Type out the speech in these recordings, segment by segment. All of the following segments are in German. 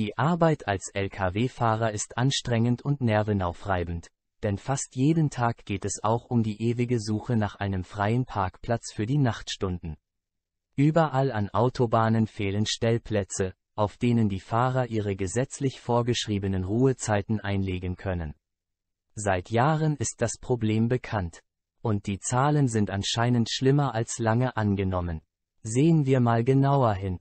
Die Arbeit als Lkw-Fahrer ist anstrengend und nervenaufreibend, denn fast jeden Tag geht es auch um die ewige Suche nach einem freien Parkplatz für die Nachtstunden. Überall an Autobahnen fehlen Stellplätze, auf denen die Fahrer ihre gesetzlich vorgeschriebenen Ruhezeiten einlegen können. Seit Jahren ist das Problem bekannt. Und die Zahlen sind anscheinend schlimmer als lange angenommen. Sehen wir mal genauer hin.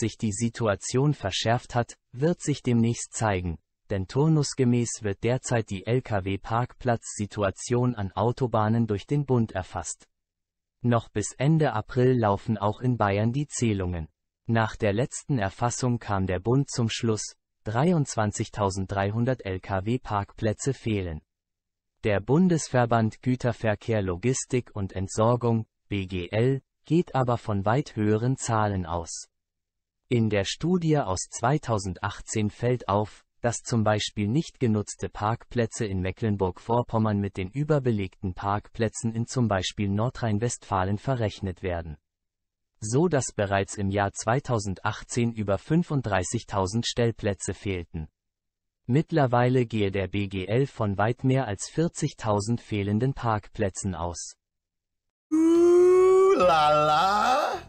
sich die Situation verschärft hat, wird sich demnächst zeigen, denn turnusgemäß wird derzeit die lkw parkplatz situation an Autobahnen durch den Bund erfasst. Noch bis Ende April laufen auch in Bayern die Zählungen. Nach der letzten Erfassung kam der Bund zum Schluss, 23.300 Lkw-Parkplätze fehlen. Der Bundesverband Güterverkehr Logistik und Entsorgung, BGL, geht aber von weit höheren Zahlen aus. In der Studie aus 2018 fällt auf, dass zum Beispiel nicht genutzte Parkplätze in Mecklenburg-Vorpommern mit den überbelegten Parkplätzen in zum Beispiel Nordrhein-Westfalen verrechnet werden. So dass bereits im Jahr 2018 über 35.000 Stellplätze fehlten. Mittlerweile gehe der BGL von weit mehr als 40.000 fehlenden Parkplätzen aus. Uh, lala.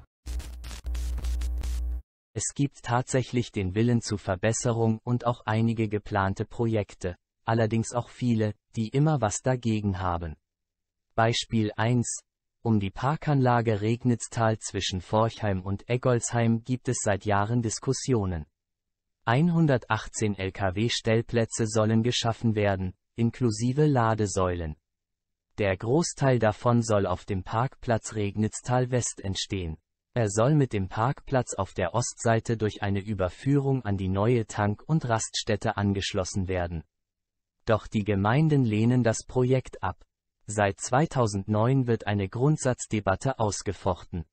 Es gibt tatsächlich den Willen zu Verbesserung und auch einige geplante Projekte, allerdings auch viele, die immer was dagegen haben. Beispiel 1. Um die Parkanlage Regnitztal zwischen Forchheim und Eggolsheim gibt es seit Jahren Diskussionen. 118 Lkw-Stellplätze sollen geschaffen werden, inklusive Ladesäulen. Der Großteil davon soll auf dem Parkplatz Regnitztal West entstehen. Er soll mit dem Parkplatz auf der Ostseite durch eine Überführung an die neue Tank- und Raststätte angeschlossen werden. Doch die Gemeinden lehnen das Projekt ab. Seit 2009 wird eine Grundsatzdebatte ausgefochten.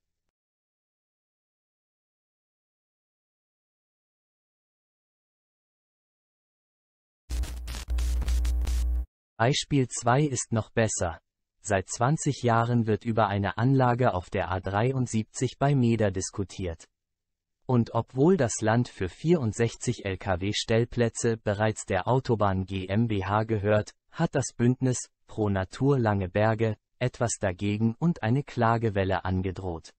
Beispiel 2 ist noch besser. Seit 20 Jahren wird über eine Anlage auf der A73 bei Meder diskutiert. Und obwohl das Land für 64 Lkw-Stellplätze bereits der Autobahn GmbH gehört, hat das Bündnis Pro Natur Lange Berge etwas dagegen und eine Klagewelle angedroht.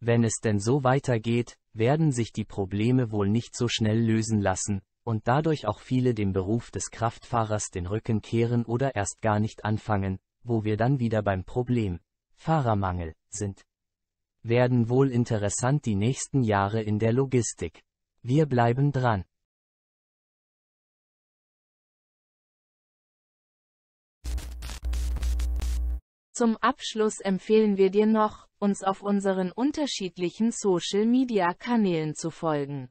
Wenn es denn so weitergeht, werden sich die Probleme wohl nicht so schnell lösen lassen, und dadurch auch viele dem Beruf des Kraftfahrers den Rücken kehren oder erst gar nicht anfangen, wo wir dann wieder beim Problem Fahrermangel sind. Werden wohl interessant die nächsten Jahre in der Logistik. Wir bleiben dran. Zum Abschluss empfehlen wir dir noch, uns auf unseren unterschiedlichen Social-Media-Kanälen zu folgen.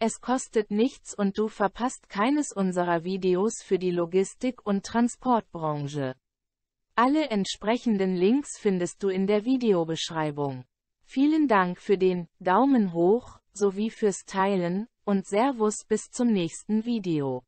Es kostet nichts und du verpasst keines unserer Videos für die Logistik- und Transportbranche. Alle entsprechenden Links findest du in der Videobeschreibung. Vielen Dank für den Daumen hoch sowie fürs Teilen und Servus bis zum nächsten Video.